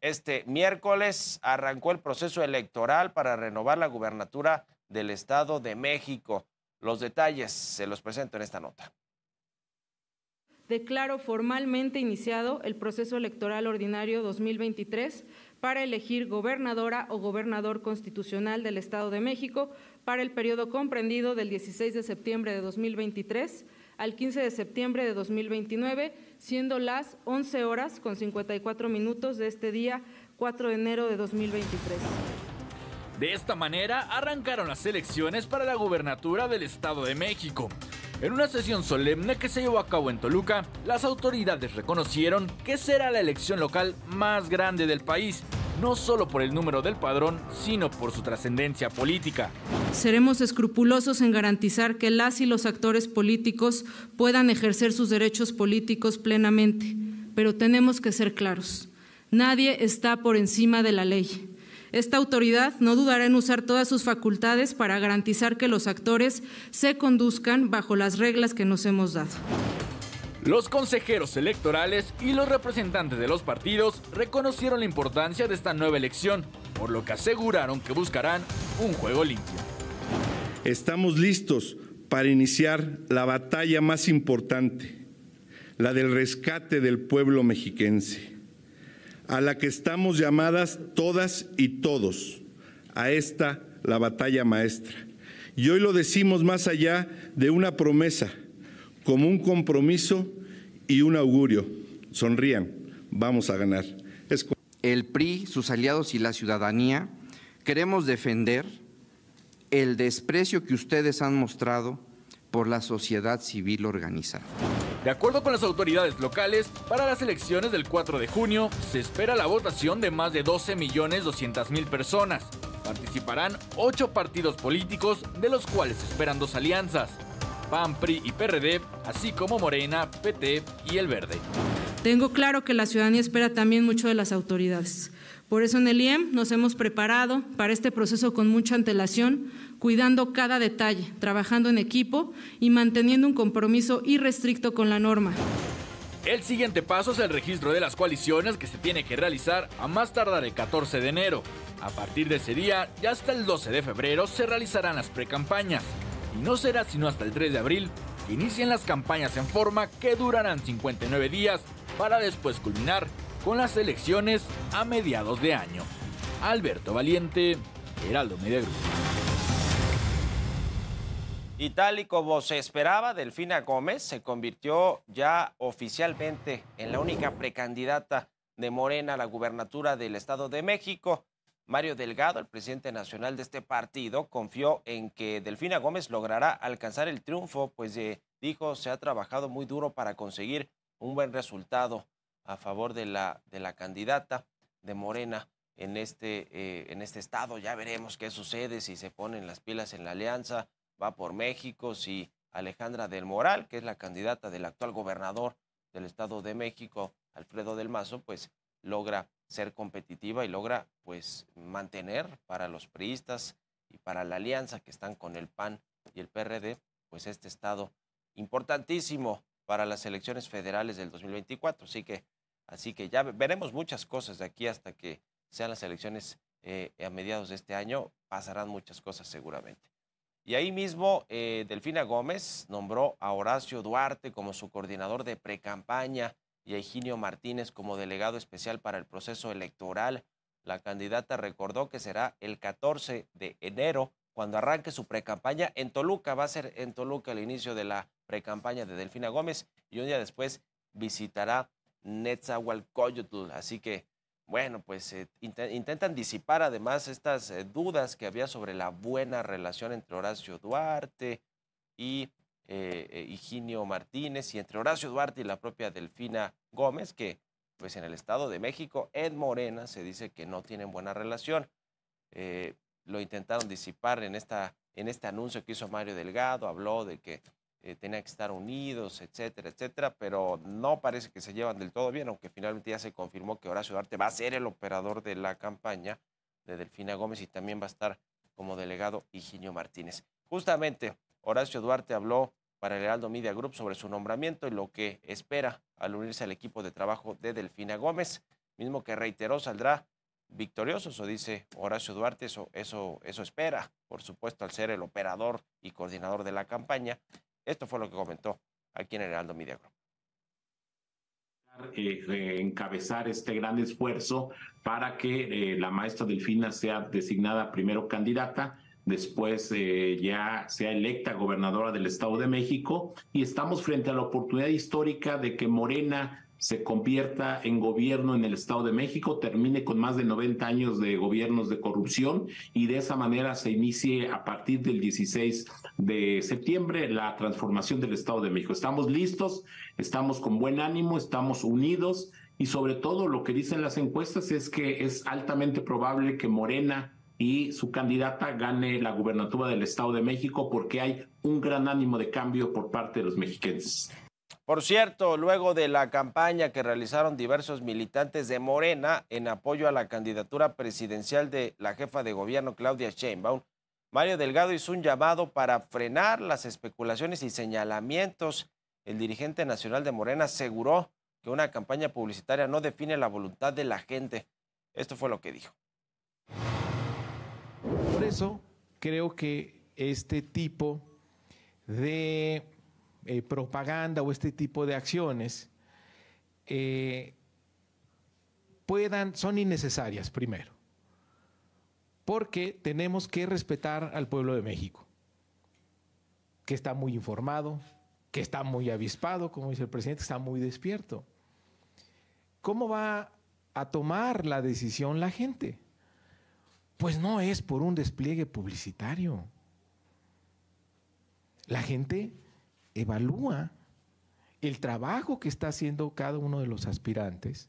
Este miércoles arrancó el proceso electoral para renovar la gubernatura del Estado de México. Los detalles se los presento en esta nota. Declaro formalmente iniciado el proceso electoral ordinario 2023 para elegir gobernadora o gobernador constitucional del Estado de México para el periodo comprendido del 16 de septiembre de 2023 al 15 de septiembre de 2029, siendo las 11 horas con 54 minutos de este día 4 de enero de 2023. De esta manera arrancaron las elecciones para la gubernatura del Estado de México. En una sesión solemne que se llevó a cabo en Toluca, las autoridades reconocieron que será la elección local más grande del país no solo por el número del padrón, sino por su trascendencia política. Seremos escrupulosos en garantizar que las y los actores políticos puedan ejercer sus derechos políticos plenamente, pero tenemos que ser claros. Nadie está por encima de la ley. Esta autoridad no dudará en usar todas sus facultades para garantizar que los actores se conduzcan bajo las reglas que nos hemos dado. Los consejeros electorales y los representantes de los partidos reconocieron la importancia de esta nueva elección, por lo que aseguraron que buscarán un juego limpio. Estamos listos para iniciar la batalla más importante, la del rescate del pueblo mexiquense, a la que estamos llamadas todas y todos, a esta la batalla maestra. Y hoy lo decimos más allá de una promesa, como un compromiso y un augurio. Sonrían, vamos a ganar. El PRI, sus aliados y la ciudadanía queremos defender el desprecio que ustedes han mostrado por la sociedad civil organizada. De acuerdo con las autoridades locales, para las elecciones del 4 de junio se espera la votación de más de 12.200.000 personas. Participarán ocho partidos políticos, de los cuales esperan dos alianzas, PAN, y PRD, así como Morena, PT y El Verde. Tengo claro que la ciudadanía espera también mucho de las autoridades. Por eso en el IEM nos hemos preparado para este proceso con mucha antelación, cuidando cada detalle, trabajando en equipo y manteniendo un compromiso irrestricto con la norma. El siguiente paso es el registro de las coaliciones que se tiene que realizar a más tardar el 14 de enero. A partir de ese día y hasta el 12 de febrero se realizarán las precampañas y no será sino hasta el 3 de abril que inician las campañas en forma que durarán 59 días para después culminar con las elecciones a mediados de año. Alberto Valiente, Geraldo Medegro. Y tal y como se esperaba, Delfina Gómez se convirtió ya oficialmente en la única precandidata de Morena a la gubernatura del Estado de México. Mario Delgado, el presidente nacional de este partido, confió en que Delfina Gómez logrará alcanzar el triunfo, pues eh, dijo se ha trabajado muy duro para conseguir un buen resultado a favor de la, de la candidata de Morena en este, eh, en este estado. Ya veremos qué sucede, si se ponen las pilas en la alianza, va por México, si Alejandra del Moral, que es la candidata del actual gobernador del Estado de México, Alfredo del Mazo, pues logra ser competitiva y logra pues mantener para los priistas y para la alianza que están con el PAN y el PRD, pues este estado importantísimo para las elecciones federales del 2024. Así que, así que ya veremos muchas cosas de aquí hasta que sean las elecciones eh, a mediados de este año. Pasarán muchas cosas seguramente. Y ahí mismo, eh, Delfina Gómez nombró a Horacio Duarte como su coordinador de precampaña y Eugenio Martínez como delegado especial para el proceso electoral. La candidata recordó que será el 14 de enero cuando arranque su precampaña en Toluca. Va a ser en Toluca el inicio de la pre-campaña de Delfina Gómez y un día después visitará Netzahualcoyotl. Así que, bueno, pues eh, intentan disipar además estas eh, dudas que había sobre la buena relación entre Horacio Duarte y eh, eh, Higinio Martínez y entre Horacio Duarte y la propia Delfina Gómez, que pues en el Estado de México, Ed Morena, se dice que no tienen buena relación. Eh, lo intentaron disipar en, esta, en este anuncio que hizo Mario Delgado, habló de que tenía que estar unidos, etcétera, etcétera, pero no parece que se llevan del todo bien, aunque finalmente ya se confirmó que Horacio Duarte va a ser el operador de la campaña de Delfina Gómez y también va a estar como delegado Higinio Martínez. Justamente, Horacio Duarte habló para el Heraldo Media Group sobre su nombramiento y lo que espera al unirse al equipo de trabajo de Delfina Gómez, mismo que reiteró saldrá victorioso, eso dice Horacio Duarte, eso, eso, eso espera, por supuesto, al ser el operador y coordinador de la campaña. Esto fue lo que comentó aquí en el Heraldo Media Group. Eh, encabezar este gran esfuerzo para que eh, la maestra Delfina sea designada primero candidata después eh, ya sea electa gobernadora del Estado de México y estamos frente a la oportunidad histórica de que Morena se convierta en gobierno en el Estado de México, termine con más de 90 años de gobiernos de corrupción y de esa manera se inicie a partir del 16 de septiembre la transformación del Estado de México. Estamos listos, estamos con buen ánimo, estamos unidos y sobre todo lo que dicen las encuestas es que es altamente probable que Morena y su candidata gane la gubernatura del Estado de México porque hay un gran ánimo de cambio por parte de los mexiquenses. Por cierto, luego de la campaña que realizaron diversos militantes de Morena en apoyo a la candidatura presidencial de la jefa de gobierno Claudia Sheinbaum, Mario Delgado hizo un llamado para frenar las especulaciones y señalamientos. El dirigente nacional de Morena aseguró que una campaña publicitaria no define la voluntad de la gente. Esto fue lo que dijo. Por eso creo que este tipo de eh, propaganda o este tipo de acciones eh, puedan, son innecesarias primero, porque tenemos que respetar al pueblo de México, que está muy informado, que está muy avispado, como dice el presidente, está muy despierto. ¿Cómo va a tomar la decisión la gente? Pues no es por un despliegue publicitario. La gente evalúa el trabajo que está haciendo cada uno de los aspirantes